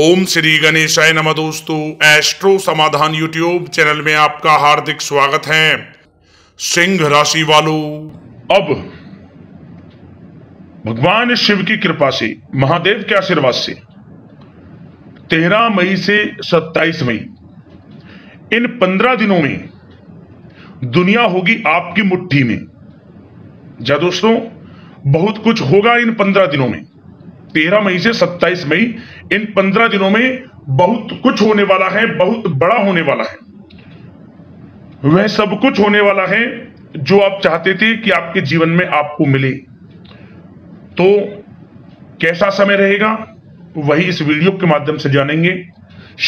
ओम श्री गणेशाय नमः दोस्तों एस्ट्रो समाधान यूट्यूब चैनल में आपका हार्दिक स्वागत है सिंह राशि वालों अब भगवान शिव की कृपा से महादेव के आशीर्वाद से तेरह मई से सत्ताईस मई इन पंद्रह दिनों में दुनिया होगी आपकी मुट्ठी में जा दोस्तों बहुत कुछ होगा इन पंद्रह दिनों में तेरह मई से सत्ताईस मई इन पंद्रह दिनों में बहुत कुछ होने वाला है बहुत बड़ा होने वाला है वह सब कुछ होने वाला है जो आप चाहते थे कि आपके जीवन में आपको मिले तो कैसा समय रहेगा वही इस वीडियो के माध्यम से जानेंगे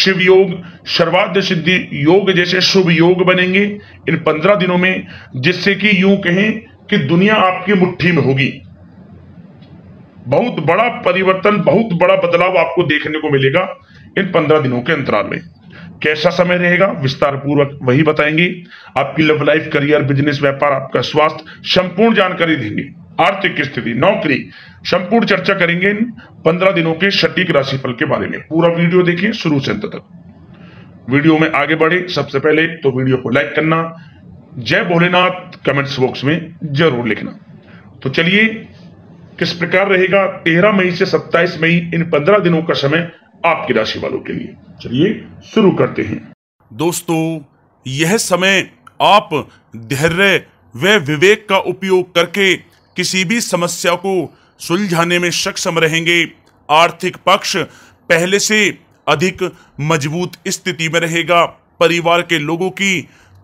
शिव योग शर्वाद सिद्धि योग जैसे शुभ योग बनेंगे इन पंद्रह दिनों में जिससे कि यूं कहें कि दुनिया आपकी मुट्ठी में होगी बहुत बड़ा परिवर्तन बहुत बड़ा बदलाव आपको देखने को मिलेगा इन पंद्रह दिनों के अंतराल में कैसा समय रहेगा विस्तार पूर्वक वही बताएंगे आपकी लव लाइफ करियर बिजनेस व्यापार आपका स्वास्थ्य संपूर्ण जानकारी देंगे आर्थिक स्थिति नौकरी संपूर्ण चर्चा करेंगे इन पंद्रह दिनों के सटीक राशिफल के बारे में पूरा वीडियो देखिए शुरू से अंत तक वीडियो में आगे बढ़े सबसे पहले तो वीडियो को लाइक करना जय भोलेनाथ कमेंट्स बॉक्स में जरूर लिखना तो चलिए किस प्रकार रहेगा तेरह मई से सत्ताईस मई इन पंद्रह दिनों का समय आपकी राशि वालों के लिए चलिए शुरू करते हैं दोस्तों यह समय आप धैर्य व विवेक का उपयोग करके किसी भी समस्या को सुलझाने में सक्षम रहेंगे आर्थिक पक्ष पहले से अधिक मजबूत स्थिति में रहेगा परिवार के लोगों की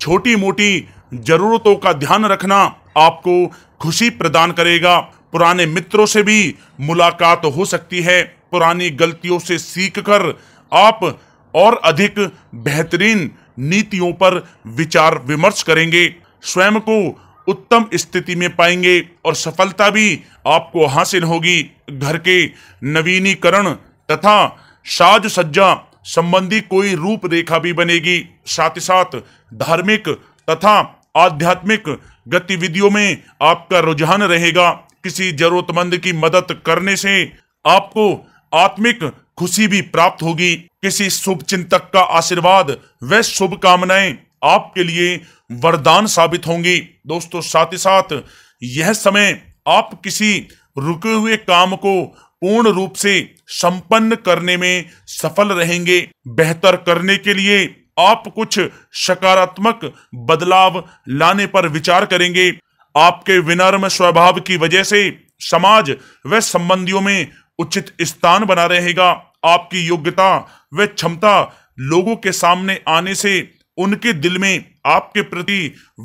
छोटी मोटी जरूरतों का ध्यान रखना आपको खुशी प्रदान करेगा पुराने मित्रों से भी मुलाकात हो सकती है पुरानी गलतियों से सीख कर आप और अधिक बेहतरीन नीतियों पर विचार विमर्श करेंगे स्वयं को उत्तम स्थिति में पाएंगे और सफलता भी आपको हासिल होगी घर के नवीनीकरण तथा साज सज्जा संबंधी कोई रूपरेखा भी बनेगी साथ ही साथ धार्मिक तथा आध्यात्मिक गतिविधियों में आपका रुझान रहेगा किसी जरूरतमंद की मदद करने से आपको आत्मिक खुशी भी प्राप्त होगी किसी शुभ चिंतक का आशीर्वाद व शुभकामनाएं आपके लिए वरदान साबित होंगी दोस्तों साथ ही साथ यह समय आप किसी रुके हुए काम को पूर्ण रूप से संपन्न करने में सफल रहेंगे बेहतर करने के लिए आप कुछ सकारात्मक बदलाव लाने पर विचार करेंगे आपके विनर्म स्वभाव की वजह से समाज व संबंधियों में उचित स्थान बना रहेगा आपकी योग्यता व क्षमता लोगों के सामने आने से उनके दिल में आपके प्रति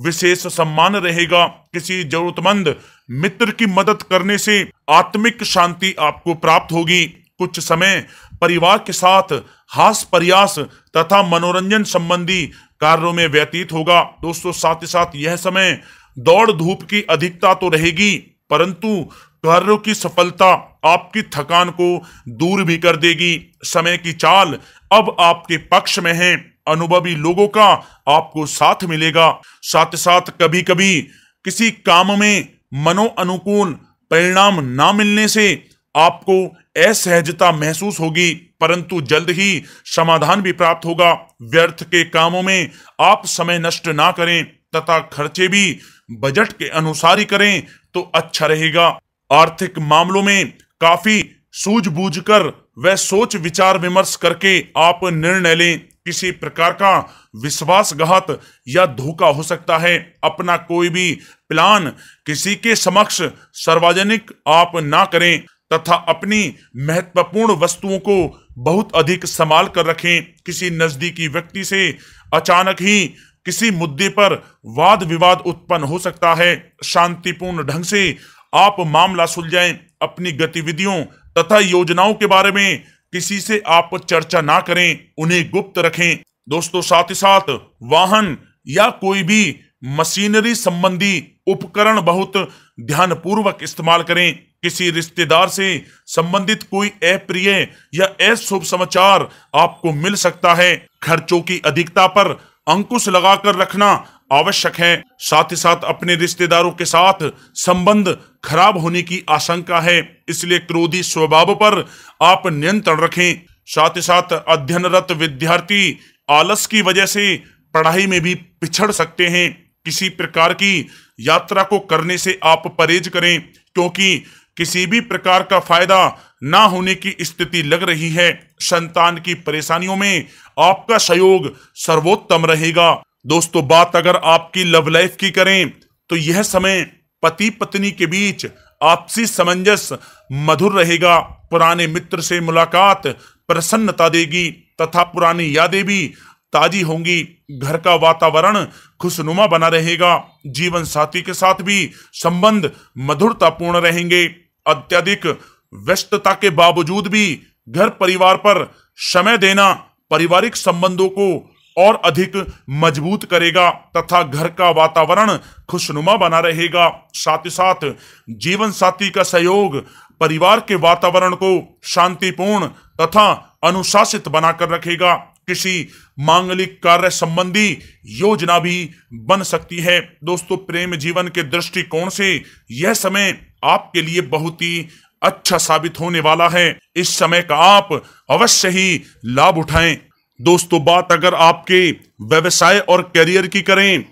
विशेष सम्मान रहेगा किसी जरूरतमंद मित्र की मदद करने से आत्मिक शांति आपको प्राप्त होगी कुछ समय परिवार के साथ हास प्रयास तथा मनोरंजन संबंधी कार्यों में व्यतीत होगा दोस्तों साथ ही साथ यह समय दौड़ धूप की अधिकता तो रहेगी परंतु कार्यों की सफलता आपकी थकान को दूर भी कर देगी समय की चाल अब आपके पक्ष में है अनुभवी लोगों का आपको साथ मिलेगा साथ साथ कभी कभी किसी काम में मनो अनुकूल परिणाम ना मिलने से आपको असहजता महसूस होगी परंतु जल्द ही समाधान भी प्राप्त होगा व्यर्थ के कामों में आप समय नष्ट ना करें तथा खर्चे भी बजट के अनुसार ही करें तो अच्छा रहेगा आर्थिक मामलों में काफी सूझबूझ कर व सोच विचार विमर्श करके आप निर्णय लें किसी प्रकार का विश्वासघात या धोखा हो सकता है अपना कोई भी प्लान किसी के समक्ष सार्वजनिक आप ना करें तथा अपनी महत्वपूर्ण वस्तुओं को बहुत अधिक संभाल कर रखें किसी नजदीकी व्यक्ति से अचानक ही किसी मुद्दे पर वाद विवाद उत्पन्न हो सकता है शांतिपूर्ण ढंग से आप मामला सुलझाएं अपनी गतिविधियों तथा योजनाओं के बारे में किसी से आप चर्चा ना करें उन्हें गुप्त रखें दोस्तों साथ ही साथ वाहन या कोई भी मशीनरी संबंधी उपकरण बहुत ध्यानपूर्वक इस्तेमाल करें किसी रिश्तेदार से संबंधित कोई अप्रिय या अशुभ समाचार आपको मिल सकता है खर्चों की अधिकता पर अंकुश लगाकर रखना आवश्यक है साथ ही साथ अपने रिश्तेदारों के साथ संबंध खराब होने की आशंका है इसलिए क्रोधी स्वभाव पर आप नियंत्रण रखें साथ ही साथ अध्ययनरत विद्यार्थी आलस की वजह से पढ़ाई में भी पिछड़ सकते हैं किसी प्रकार की यात्रा को करने से आप परहेज करें क्योंकि किसी भी प्रकार का फायदा ना होने की स्थिति लग रही है संतान की परेशानियों में आपका सहयोग सर्वोत्तम रहेगा दोस्तों बात अगर आपकी लव लाइफ की करें तो यह समय पति पत्नी के बीच आपसी समंजस मधुर रहेगा पुराने मित्र से मुलाकात प्रसन्नता देगी तथा पुरानी यादें भी ताजी होंगी घर का वातावरण खुशनुमा बना रहेगा जीवन साथी के साथ भी संबंध मधुरतापूर्ण रहेंगे अत्यधिक व्यस्तता के बावजूद भी घर परिवार पर समय देना पारिवारिक संबंधों को और अधिक मजबूत करेगा तथा घर का वातावरण खुशनुमा बना रहेगा साथ ही साथ जीवन साथी का सहयोग परिवार के वातावरण को शांतिपूर्ण तथा अनुशासित बनाकर रखेगा किसी मांगलिक कार्य संबंधी योजना भी बन सकती है दोस्तों प्रेम जीवन के दृष्टिकोण से यह समय आपके लिए बहुत ही अच्छा साबित होने वाला है इस समय का आप अवश्य ही लाभ उठाएं दोस्तों बात अगर आपके व्यवसाय और करियर की करें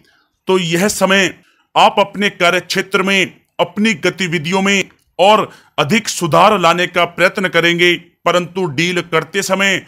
तो यह समय आप अपने कार्य क्षेत्र में अपनी गतिविधियों में और अधिक सुधार लाने का प्रयत्न करेंगे परंतु डील करते समय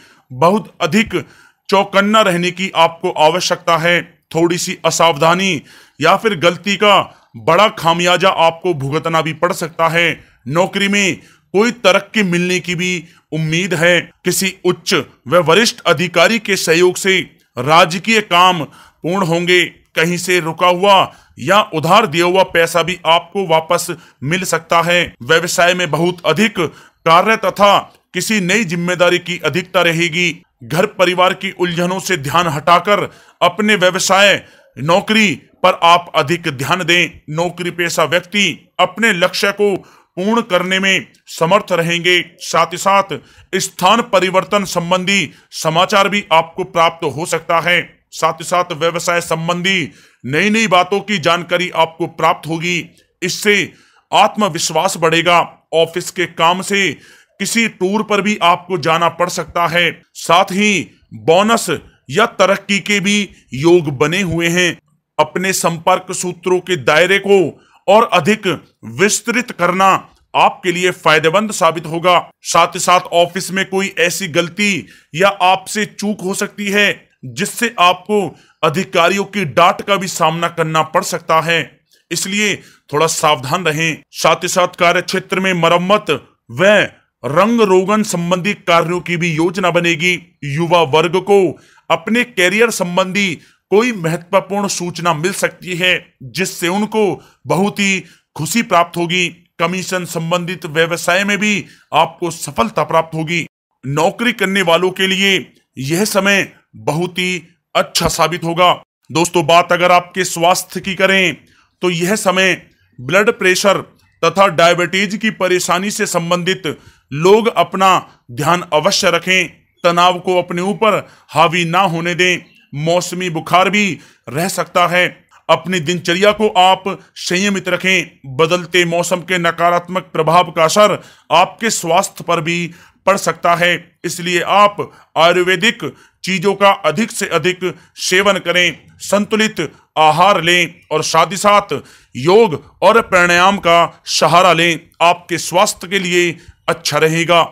बहुत अधिक चौकन्ना रहने की आपको आवश्यकता है थोड़ी सी असावधानी या फिर गलती का बड़ा खामियाजा आपको भुगतना भी पड़ सकता है नौकरी में कोई तरक्की मिलने की भी उम्मीद है किसी उच्च व वरिष्ठ अधिकारी के सहयोग से राजकीय काम पूर्ण होंगे कहीं से रुका हुआ या उधार दिया हुआ पैसा भी आपको वापस मिल सकता है व्यवसाय में बहुत अधिक कार्य तथा किसी नई जिम्मेदारी की अधिकता रहेगी घर परिवार की उलझनों से ध्यान हटाकर अपने व्यवसाय नौकरी पर आप अधिक ध्यान दें नौकरी पेशा व्यक्ति अपने लक्ष्य को पूर्ण करने में समर्थ रहेंगे साथ ही साथ स्थान परिवर्तन संबंधी समाचार भी आपको प्राप्त हो सकता है साथ ही साथ व्यवसाय संबंधी नई नई बातों की जानकारी आपको प्राप्त होगी इससे आत्मविश्वास बढ़ेगा ऑफिस के काम से किसी टूर पर भी आपको जाना पड़ सकता है साथ ही बोनस या तरक्की के भी योग बने हुए हैं अपने संपर्क सूत्रों के दायरे को और अधिक विस्तृत करना आपके लिए फायदेमंद साबित होगा साथ ही साथ ऑफिस में कोई ऐसी गलती या आपसे चूक हो सकती है जिससे आपको अधिकारियों की डांट का भी सामना करना पड़ सकता है इसलिए थोड़ा सावधान रहें साथ ही साथ कार्य क्षेत्र में मरम्मत व रंग रोगन संबंधी कार्यों की भी योजना बनेगी युवा वर्ग को अपने कैरियर संबंधी कोई महत्वपूर्ण सूचना मिल सकती है जिससे उनको बहुत ही खुशी प्राप्त होगी कमीशन संबंधित व्यवसाय में भी आपको सफलता प्राप्त होगी नौकरी करने वालों के लिए यह समय बहुत ही अच्छा साबित होगा दोस्तों बात अगर आपके स्वास्थ्य की करें तो यह समय ब्लड प्रेशर तथा डायबिटीज की परेशानी से संबंधित लोग अपना ध्यान अवश्य रखें तनाव को अपने ऊपर हावी ना होने दें मौसमी बुखार भी रह सकता है अपनी दिनचर्या को आप संयमित रखें बदलते मौसम के नकारात्मक प्रभाव का असर आपके स्वास्थ्य पर भी पड़ सकता है इसलिए आप आयुर्वेदिक चीजों का अधिक से अधिक सेवन करें संतुलित आहार लें और साथ ही साथ योग और प्राणायाम का सहारा लें आपके स्वास्थ्य के लिए अच्छा रहेगा